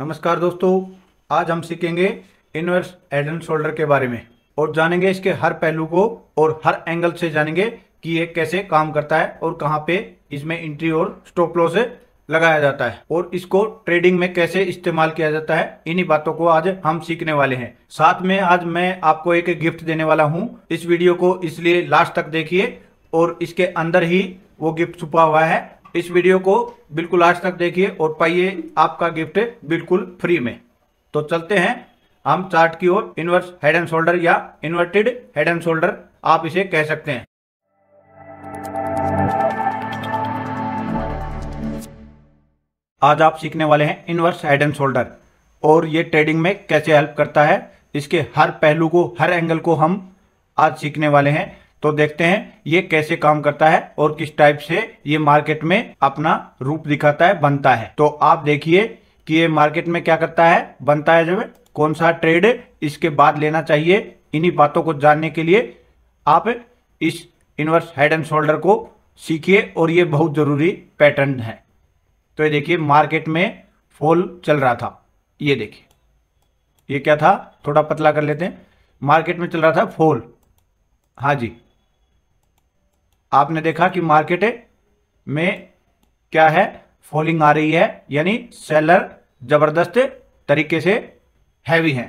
नमस्कार दोस्तों आज हम सीखेंगे इनवर्स हेड एंड शोल्डर के बारे में और जानेंगे इसके हर पहलू को और हर एंगल से जानेंगे कि ये कैसे काम करता है और कहाँ पे इसमें एंट्री और स्टॉप लॉस लगाया जाता है और इसको ट्रेडिंग में कैसे इस्तेमाल किया जाता है इन्हीं बातों को आज हम सीखने वाले हैं साथ में आज मैं आपको एक गिफ्ट देने वाला हूँ इस वीडियो को इसलिए लास्ट तक देखिए और इसके अंदर ही वो गिफ्ट छुपा हुआ है इस वीडियो को बिल्कुल आज तक देखिए और पाइए आपका गिफ्ट बिल्कुल फ्री में तो चलते हैं हम चार्ट की ओर इन्वर्स हेड एंड शोल्डर या इन्वर्टेड हेड एंड शोल्डर आप इसे कह सकते हैं आज आप सीखने वाले हैं इन्वर्स हेड एंड शोल्डर और ये ट्रेडिंग में कैसे हेल्प करता है इसके हर पहलू को हर एंगल को हम आज सीखने वाले हैं तो देखते हैं ये कैसे काम करता है और किस टाइप से ये मार्केट में अपना रूप दिखाता है बनता है तो आप देखिए कि ये मार्केट में क्या करता है बनता है जब कौन सा ट्रेड इसके बाद लेना चाहिए इन्हीं बातों को जानने के लिए आप इस इनवर्स हेड एंड शोल्डर को सीखिए और ये बहुत ज़रूरी पैटर्न है तो ये देखिए मार्केट में फॉल चल रहा था ये देखिए ये क्या था थोड़ा पतला कर लेते हैं मार्केट में चल रहा था फॉल हाँ जी आपने देखा कि मार्केट में क्या है फॉलिंग आ रही है यानी सेलर जबरदस्त तरीके से हैवी हैं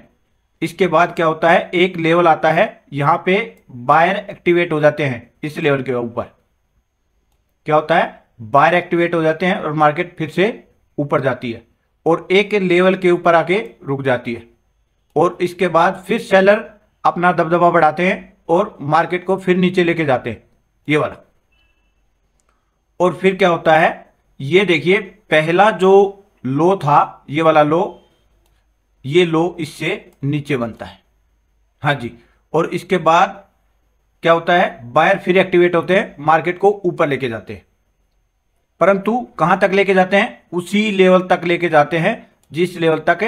इसके बाद क्या होता है एक लेवल आता है यहाँ पे बायर एक्टिवेट हो जाते हैं इस लेवल के ऊपर क्या होता है बायर एक्टिवेट हो जाते हैं और मार्केट फिर से ऊपर जाती है और एक लेवल के ऊपर आके रुक जाती है और इसके बाद फिर सेलर अपना दबदबा बढ़ाते हैं और मार्केट को फिर नीचे लेके जाते हैं ये वाला और फिर क्या होता है ये देखिए पहला जो लो था ये वाला लो ये लो इससे नीचे बनता है हाँ जी और इसके बाद क्या होता है बायर फिर एक्टिवेट होते हैं मार्केट को ऊपर लेके जाते हैं परंतु कहां तक लेके जाते हैं उसी लेवल तक लेके जाते हैं जिस लेवल तक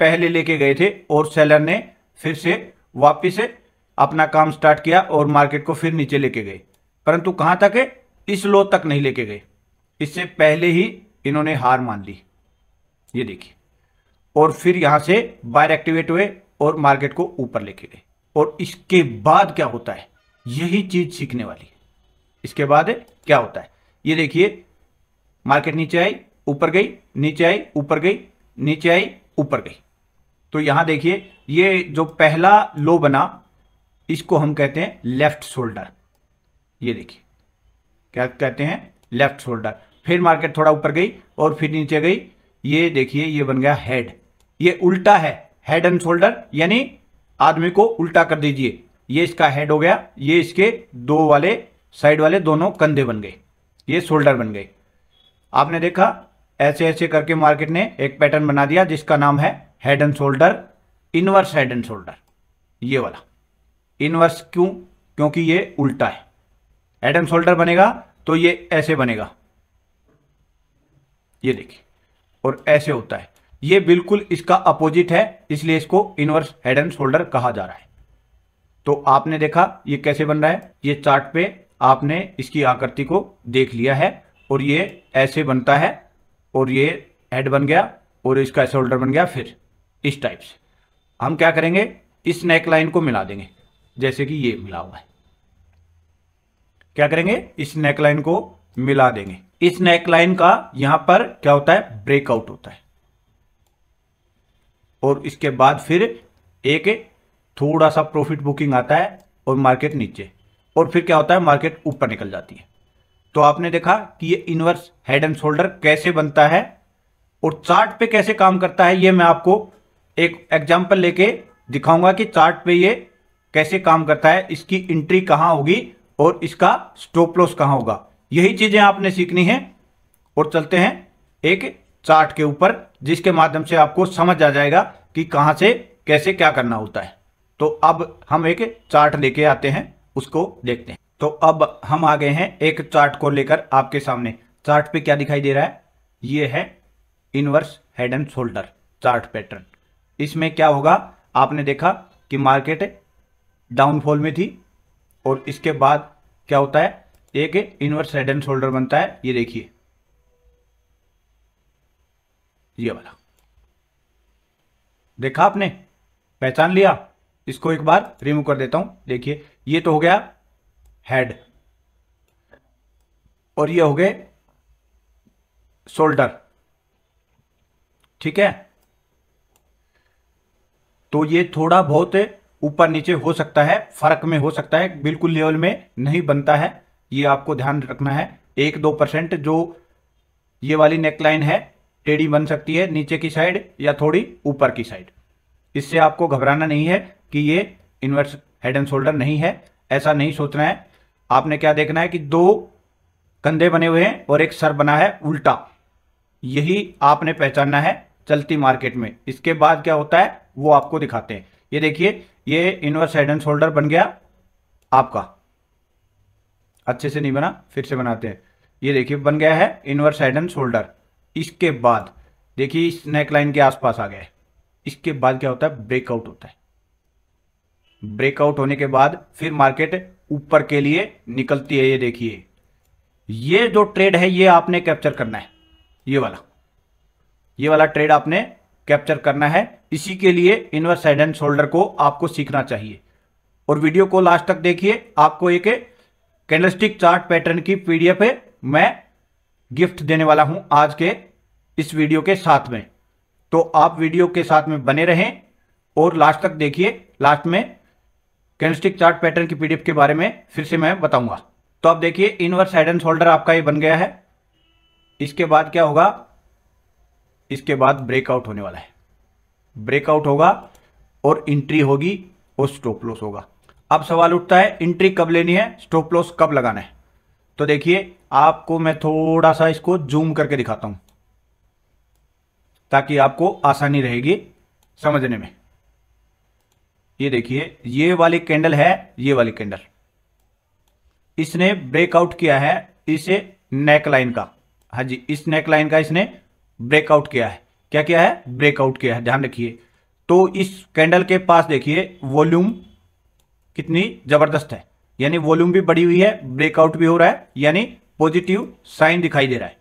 पहले लेके गए थे और सेलर ने फिर से वापिस अपना काम स्टार्ट किया और मार्केट को फिर नीचे लेके गए परंतु कहां तक है इस लो तक नहीं लेके गए इससे पहले ही इन्होंने हार मान ली ये देखिए और फिर यहां से बायर एक्टिवेट हुए और मार्केट को ऊपर लेके गए और इसके बाद क्या होता है यही चीज सीखने वाली इसके बाद क्या होता है ये देखिए मार्केट नीचे आई ऊपर गई नीचे आई ऊपर गई नीचे आई ऊपर गई तो यहां देखिए ये जो पहला लो बना इसको हम कहते हैं लेफ्ट शोल्डर ये देखिए क्या कहते हैं लेफ्ट शोल्डर फिर मार्केट थोड़ा ऊपर गई और फिर नीचे गई ये देखिए ये बन गया हेड ये उल्टा है हेड एंड शोल्डर यानी आदमी को उल्टा कर दीजिए ये इसका हेड हो गया ये इसके दो वाले साइड वाले दोनों कंधे बन गए ये शोल्डर बन गए आपने देखा ऐसे ऐसे करके मार्केट ने एक पैटर्न बना दिया जिसका नाम है head and shoulder inverse head and shoulder ये वाला इनवर्स क्यों क्योंकि ये उल्टा है एटम सोल्डर बनेगा तो ये ऐसे बनेगा ये देखिए और ऐसे होता है ये बिल्कुल इसका अपोजिट है इसलिए इसको इनवर्स हेड एंड शोल्डर कहा जा रहा है तो आपने देखा ये कैसे बन रहा है ये चार्ट पे आपने इसकी आकृति को देख लिया है और ये ऐसे बनता है और ये हेड बन गया और इसका शोल्डर बन गया फिर इस टाइप से हम क्या करेंगे इस नेक लाइन को मिला देंगे जैसे कि ये मिला हुआ है क्या करेंगे इस नेकलाइन को मिला देंगे इस नेकलाइन का यहां पर क्या होता है ब्रेकआउट होता है और इसके बाद फिर एक थोड़ा सा प्रॉफिट बुकिंग आता है और मार्केट नीचे और फिर क्या होता है मार्केट ऊपर निकल जाती है तो आपने देखा कि ये इनवर्स हेड एंड शोल्डर कैसे बनता है और चार्ट पे कैसे काम करता है ये मैं आपको एक एग्जांपल लेके दिखाऊंगा कि चार्ट पे ये कैसे काम करता है इसकी एंट्री कहां होगी और इसका स्टॉप लॉस कहाँ होगा यही चीज़ें आपने सीखनी है और चलते हैं एक चार्ट के ऊपर जिसके माध्यम से आपको समझ आ जाएगा कि कहाँ से कैसे क्या करना होता है तो अब हम एक चार्ट लेके आते हैं उसको देखते हैं तो अब हम आ गए हैं एक चार्ट को लेकर आपके सामने चार्ट पे क्या दिखाई दे रहा है ये है inverse head and shoulder chart pattern इसमें क्या होगा आपने देखा कि मार्केट डाउनफॉल में थी और इसके बाद क्या होता है एक इनवर्स हेड एंड शोल्डर बनता है ये देखिए ये वाला देखा आपने पहचान लिया इसको एक बार रिमूव कर देता हूं देखिए ये तो हो गया हेड और ये हो गए शोल्डर ठीक है तो ये थोड़ा बहुत ऊपर नीचे हो सकता है फर्क में हो सकता है बिल्कुल लेवल में नहीं बनता है ये आपको ध्यान रखना है एक दो परसेंट जो ये वाली नेकलाइन है टेढ़ी बन सकती है नीचे की साइड या थोड़ी ऊपर की साइड इससे आपको घबराना नहीं है कि ये इन्वर्स हेड एंड शोल्डर नहीं है ऐसा नहीं सोचना है आपने क्या देखना है कि दो कंधे बने हुए हैं और एक सर बना है उल्टा यही आपने पहचानना है चलती मार्केट में इसके बाद क्या होता है वो आपको दिखाते हैं ये देखिए ये इनवर्स हेड एंड शोल्डर बन गया आपका अच्छे से नहीं बना फिर से बनाते हैं ये देखिए बन गया है इनवर्स हेड एंड शोल्डर इसके बाद देखिए इस नेक लाइन के आसपास आ गया है इसके बाद क्या होता है ब्रेकआउट होता है ब्रेकआउट होने के बाद फिर मार्केट ऊपर के लिए निकलती है ये देखिए ये जो ट्रेड है ये आपने कैप्चर करना है ये वाला ये वाला ट्रेड आपने कैप्चर करना है इसी के लिए इनवर्स हेड एंड शोल्डर को आपको सीखना चाहिए और वीडियो को लास्ट तक देखिए आपको एक कैंडलस्टिक चार्ट पैटर्न की पीडीएफ है मैं गिफ्ट देने वाला हूं आज के इस वीडियो के साथ में तो आप वीडियो के साथ में बने रहें और लास्ट तक देखिए लास्ट में कैंडलस्टिक चार्ट पैटर्न की पीडीएफ के बारे में फिर से मैं बताऊंगा तो आप देखिए इनवर्स हेड एंड शोल्डर आपका ये बन गया है इसके बाद क्या होगा इसके बाद ब्रेकआउट होने वाला है ब्रेकआउट होगा और एंट्री होगी और स्टॉप लॉस होगा अब सवाल उठता है एंट्री कब लेनी है स्टॉप लॉस कब लगाना है तो देखिए आपको मैं थोड़ा सा इसको जूम करके दिखाता हूं ताकि आपको आसानी रहेगी समझने में ये देखिए ये वाली कैंडल है ये वाली कैंडल इसने ब्रेकआउट किया है इसे नेक लाइन का हाँ जी इस नेक लाइन का इसने ब्रेकआउट किया है क्या किया है ब्रेकआउट किया है ध्यान रखिए तो इस कैंडल के पास देखिए वॉल्यूम कितनी जबरदस्त है यानी वॉल्यूम भी बढ़ी हुई है ब्रेकआउट भी हो रहा है यानी पॉजिटिव साइन दिखाई दे रहा है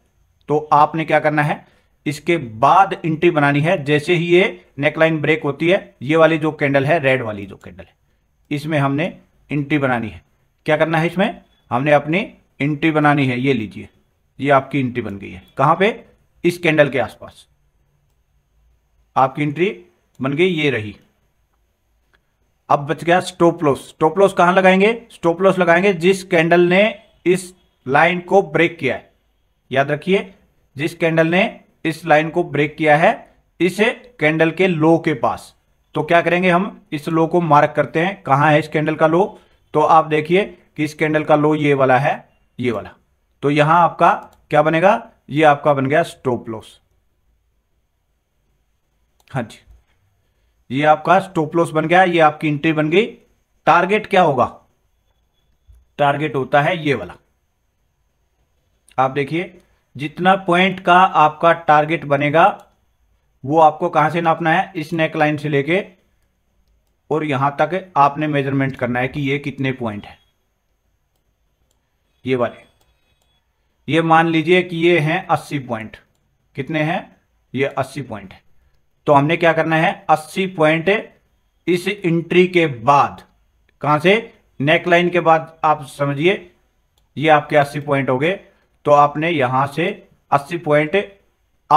तो आपने क्या करना है इसके बाद एंट्री बनानी है जैसे ही ये नेकलाइन ब्रेक होती है ये वाली जो कैंडल है रेड वाली जो कैंडल है इसमें हमने एंट्री बनानी है क्या करना है इसमें हमने अपनी एंट्री बनानी है ये लीजिए ये आपकी एंट्री बन गई है कहाँ पे इस कैंडल के आसपास आपकी एंट्री बन गई ये रही अब बच गया स्टॉप लॉस स्टॉप लॉस कहां लगाएंगे स्टॉप लॉस लगाएंगे जिस कैंडल ने इस लाइन को ब्रेक किया है याद रखिए जिस कैंडल ने इस लाइन को ब्रेक किया है इस कैंडल के लो के पास तो क्या करेंगे हम इस लो को मार्क करते हैं कहां है इस कैंडल का लो तो आप देखिए कि इस कैंडल का लो ये वाला है ये वाला तो यहां आपका क्या बनेगा ये आपका बन गया स्टॉप लॉस हाँ जी ये आपका स्टॉप लॉस बन गया ये आपकी एंट्री बन गई टारगेट क्या होगा टारगेट होता है ये वाला आप देखिए जितना पॉइंट का आपका टारगेट बनेगा वो आपको कहां से नापना है इस नेक लाइन से लेके और यहां तक आपने मेजरमेंट करना है कि ये कितने पॉइंट है ये वाले ये मान लीजिए कि ये हैं अस्सी पॉइंट कितने हैं ये अस्सी पॉइंट है तो हमने क्या करना है अस्सी पॉइंट इस एंट्री के बाद कहां से नेक लाइन के बाद आप समझिए ये आपके अस्सी पॉइंट हो गए तो आपने यहां से अस्सी पॉइंट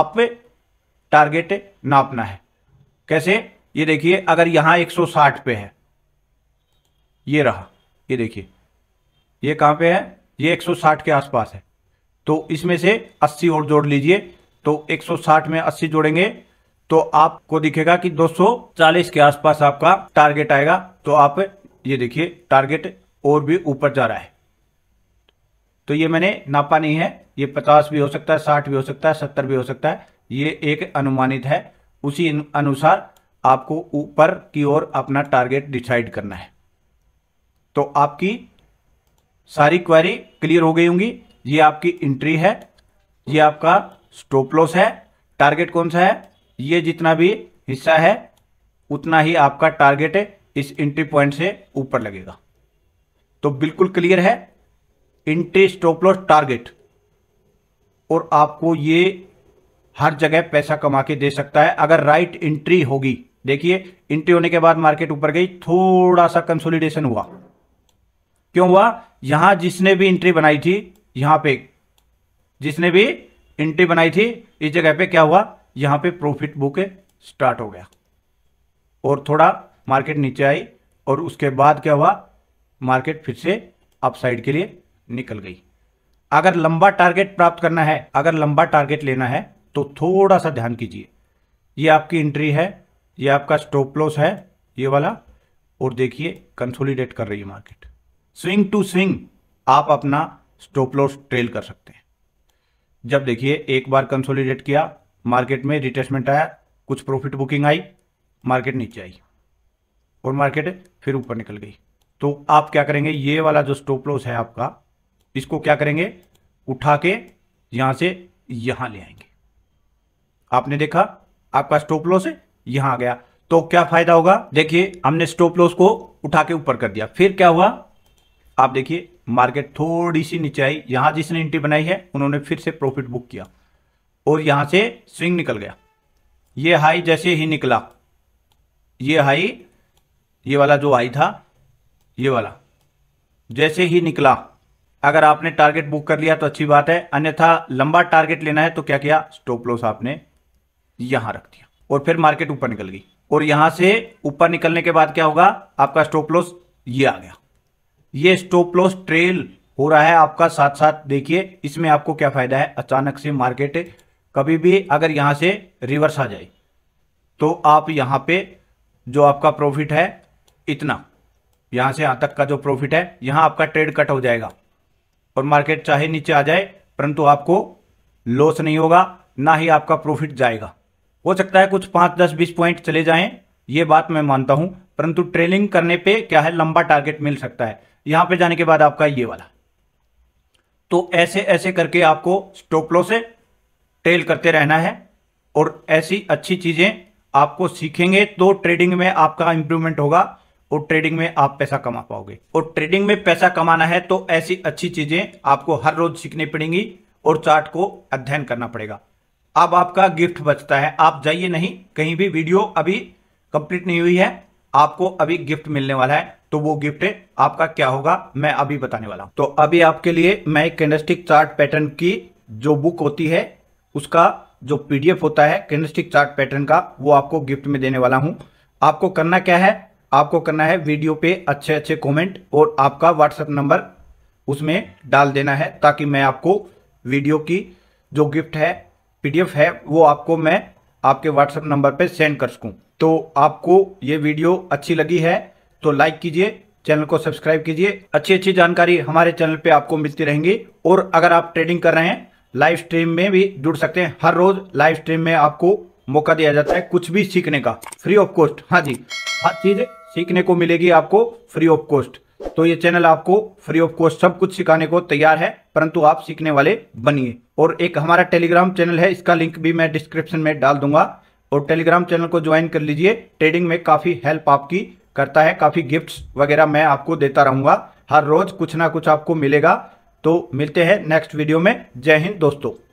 अप टारगेट नापना है कैसे ये देखिए अगर यहां 160 पे है ये रहा ये देखिए ये कहां पे है ये 160 के आसपास है तो इसमें से 80 और जोड़ लीजिए तो 160 में 80 जोड़ेंगे तो आपको दिखेगा कि 240 के आसपास आपका टारगेट आएगा तो आप ये देखिए टारगेट और भी ऊपर जा रहा है तो ये मैंने नापा नहीं है ये पचास भी हो सकता है साठ भी हो सकता है सत्तर भी हो सकता है ये एक अनुमानित है उसी अनुसार आपको ऊपर की ओर अपना टारगेट डिसाइड करना है तो आपकी सारी क्वेरी क्लियर हो गई होंगी ये आपकी एंट्री है ये आपका स्टॉप लॉस है टारगेट कौन सा है ये जितना भी हिस्सा है उतना ही आपका टारगेट इस एंट्री पॉइंट से ऊपर लगेगा तो बिल्कुल क्लियर है एंट्री स्टॉप लॉस टारगेट और आपको ये हर जगह पैसा कमा के दे सकता है अगर राइट एंट्री होगी देखिए इंट्री होने के बाद मार्केट ऊपर गई थोड़ा सा कंसोलिडेशन हुआ क्यों हुआ यहां जिसने भी एंट्री बनाई थी यहाँ पे जिसने भी एंट्री बनाई थी इस जगह पे क्या हुआ यहाँ पे प्रॉफिट बुक स्टार्ट हो गया और थोड़ा मार्केट नीचे आई और उसके बाद क्या हुआ मार्केट फिर से अपसाइड के लिए निकल गई अगर लंबा टारगेट प्राप्त करना है अगर लंबा टारगेट लेना है तो थोड़ा सा ध्यान कीजिए ये आपकी एंट्री है ये आपका स्टॉप लॉस है ये वाला और देखिए कंसोलिडेट कर रही है मार्केट स्विंग टू स्विंग आप अपना स्टॉप लॉस ट्रेल कर सकते हैं जब देखिए एक बार कंसोलिडेट किया मार्केट में रिटेसमेंट आया कुछ प्रॉफिट बुकिंग आई मार्केट नीचे आई और मार्केट फिर ऊपर निकल गई तो आप क्या करेंगे ये वाला जो स्टॉप लॉस है आपका इसको क्या करेंगे उठा के यहां से यहां ले आएंगे आपने देखा आपका स्टॉप लॉस यहां आ गया तो क्या फायदा होगा देखिए हमने स्टॉप लॉस को उठा के ऊपर कर दिया फिर क्या हुआ आप देखिए मार्केट थोड़ी सी नीचे आई यहां जिसने एंट्री बनाई है उन्होंने फिर से प्रॉफिट बुक किया और यहां से स्विंग निकल गया ये हाई जैसे ही निकला ये हाई ये वाला जो हाई था ये वाला जैसे ही निकला अगर आपने टारगेट बुक कर लिया तो अच्छी बात है अन्यथा लंबा टारगेट लेना है तो क्या किया स्टॉप लॉस आपने यहां रख दिया और फिर मार्केट ऊपर निकल गई और यहां से ऊपर निकलने के बाद क्या होगा आपका स्टॉप लॉस ये आ गया ये स्टॉप लॉस ट्रेल हो रहा है आपका साथ साथ देखिए इसमें आपको क्या फायदा है अचानक से मार्केट कभी भी अगर यहां से रिवर्स आ जाए तो आप यहां पे जो आपका प्रॉफिट है इतना यहां से यहां तक का जो प्रॉफिट है यहां आपका ट्रेड कट हो जाएगा और मार्केट चाहे नीचे आ जाए परंतु आपको लॉस नहीं होगा ना ही आपका प्रॉफिट जाएगा हो सकता है कुछ पांच दस बीस पॉइंट चले जाएं ये बात मैं मानता हूं परंतु ट्रेलिंग करने पे क्या है लंबा टारगेट मिल सकता है यहां पे जाने के बाद आपका ये वाला तो ऐसे ऐसे करके आपको स्टोपलो से ट्रेल करते रहना है और ऐसी अच्छी चीजें आपको सीखेंगे तो ट्रेडिंग में आपका इंप्रूवमेंट होगा और ट्रेडिंग में आप पैसा कमा पाओगे और ट्रेडिंग में पैसा कमाना है तो ऐसी अच्छी चीजें आपको हर रोज सीखनी पड़ेंगी और चार्ट को अध्ययन करना पड़ेगा अब आपका गिफ्ट बचता है आप जाइए नहीं कहीं भी वीडियो अभी कंप्लीट नहीं हुई है आपको अभी गिफ्ट मिलने वाला है तो वो गिफ्ट है आपका क्या होगा मैं अभी बताने वाला हूँ तो अभी आपके लिए मैं कैंडस्टिक चार्ट पैटर्न की जो बुक होती है उसका जो पीडीएफ होता है कैंडस्टिक चार्ट पैटर्न का वो आपको गिफ्ट में देने वाला हूँ आपको करना क्या है आपको करना है वीडियो पे अच्छे अच्छे कॉमेंट और आपका व्हाट्सएप नंबर उसमें डाल देना है ताकि मैं आपको वीडियो की जो गिफ्ट है पीडीएफ है वो आपको मैं आपके व्हाट्सएप नंबर पे सेंड कर सकूं तो आपको ये वीडियो अच्छी लगी है तो लाइक कीजिए चैनल को सब्सक्राइब कीजिए अच्छी अच्छी जानकारी हमारे चैनल पे आपको मिलती रहेंगी और अगर आप ट्रेडिंग कर रहे हैं लाइव स्ट्रीम में भी जुड़ सकते हैं हर रोज लाइव स्ट्रीम में आपको मौका दिया जाता है कुछ भी सीखने का फ्री ऑफ कॉस्ट हाँ जी हर चीज सीखने को मिलेगी आपको फ्री ऑफ कॉस्ट तो ये चैनल आपको फ्री ऑफ कॉस्ट सब कुछ सिखाने को तैयार है परंतु आप सीखने वाले बनिए और एक हमारा टेलीग्राम चैनल है इसका लिंक भी मैं डिस्क्रिप्शन में डाल दूंगा और टेलीग्राम चैनल को ज्वाइन कर लीजिए ट्रेडिंग में काफी हेल्प आपकी करता है काफ़ी गिफ्ट्स वगैरह मैं आपको देता रहूंगा हर रोज़ कुछ ना कुछ आपको मिलेगा तो मिलते हैं नेक्स्ट वीडियो में जय हिंद दोस्तों